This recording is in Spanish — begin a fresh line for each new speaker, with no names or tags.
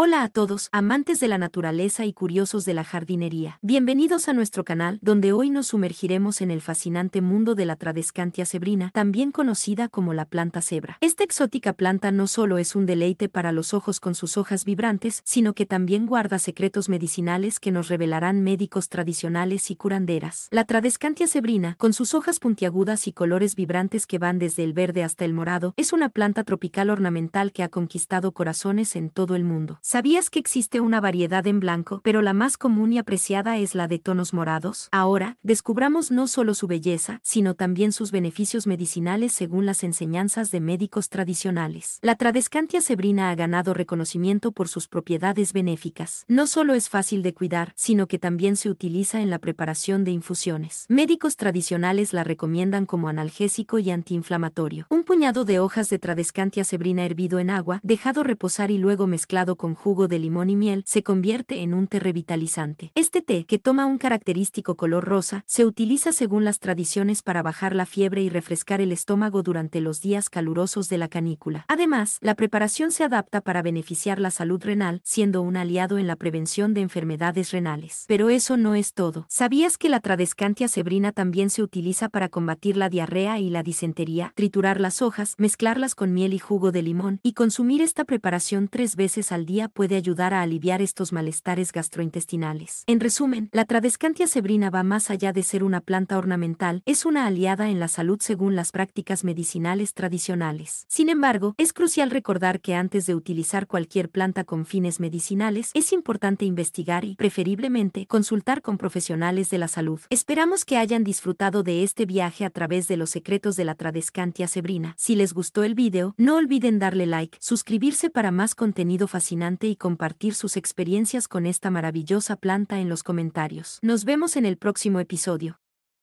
Hola a todos, amantes de la naturaleza y curiosos de la jardinería. Bienvenidos a nuestro canal, donde hoy nos sumergiremos en el fascinante mundo de la Tradescantia cebrina, también conocida como la planta cebra. Esta exótica planta no solo es un deleite para los ojos con sus hojas vibrantes, sino que también guarda secretos medicinales que nos revelarán médicos tradicionales y curanderas. La Tradescantia sebrina, con sus hojas puntiagudas y colores vibrantes que van desde el verde hasta el morado, es una planta tropical ornamental que ha conquistado corazones en todo el mundo. ¿Sabías que existe una variedad en blanco, pero la más común y apreciada es la de tonos morados? Ahora, descubramos no solo su belleza, sino también sus beneficios medicinales según las enseñanzas de médicos tradicionales. La Tradescantia sebrina ha ganado reconocimiento por sus propiedades benéficas. No solo es fácil de cuidar, sino que también se utiliza en la preparación de infusiones. Médicos tradicionales la recomiendan como analgésico y antiinflamatorio. Un puñado de hojas de Tradescantia sebrina hervido en agua, dejado reposar y luego mezclado con jugo de limón y miel, se convierte en un té revitalizante. Este té, que toma un característico color rosa, se utiliza según las tradiciones para bajar la fiebre y refrescar el estómago durante los días calurosos de la canícula. Además, la preparación se adapta para beneficiar la salud renal, siendo un aliado en la prevención de enfermedades renales. Pero eso no es todo. ¿Sabías que la tradescantia sebrina también se utiliza para combatir la diarrea y la disentería, triturar las hojas, mezclarlas con miel y jugo de limón, y consumir esta preparación tres veces al día puede ayudar a aliviar estos malestares gastrointestinales. En resumen, la tradescantia sebrina va más allá de ser una planta ornamental, es una aliada en la salud según las prácticas medicinales tradicionales. Sin embargo, es crucial recordar que antes de utilizar cualquier planta con fines medicinales, es importante investigar y, preferiblemente, consultar con profesionales de la salud. Esperamos que hayan disfrutado de este viaje a través de los secretos de la tradescantia sebrina. Si les gustó el video, no olviden darle like, suscribirse para más contenido fascinante y compartir sus experiencias con esta maravillosa planta en los comentarios. Nos vemos en el próximo episodio.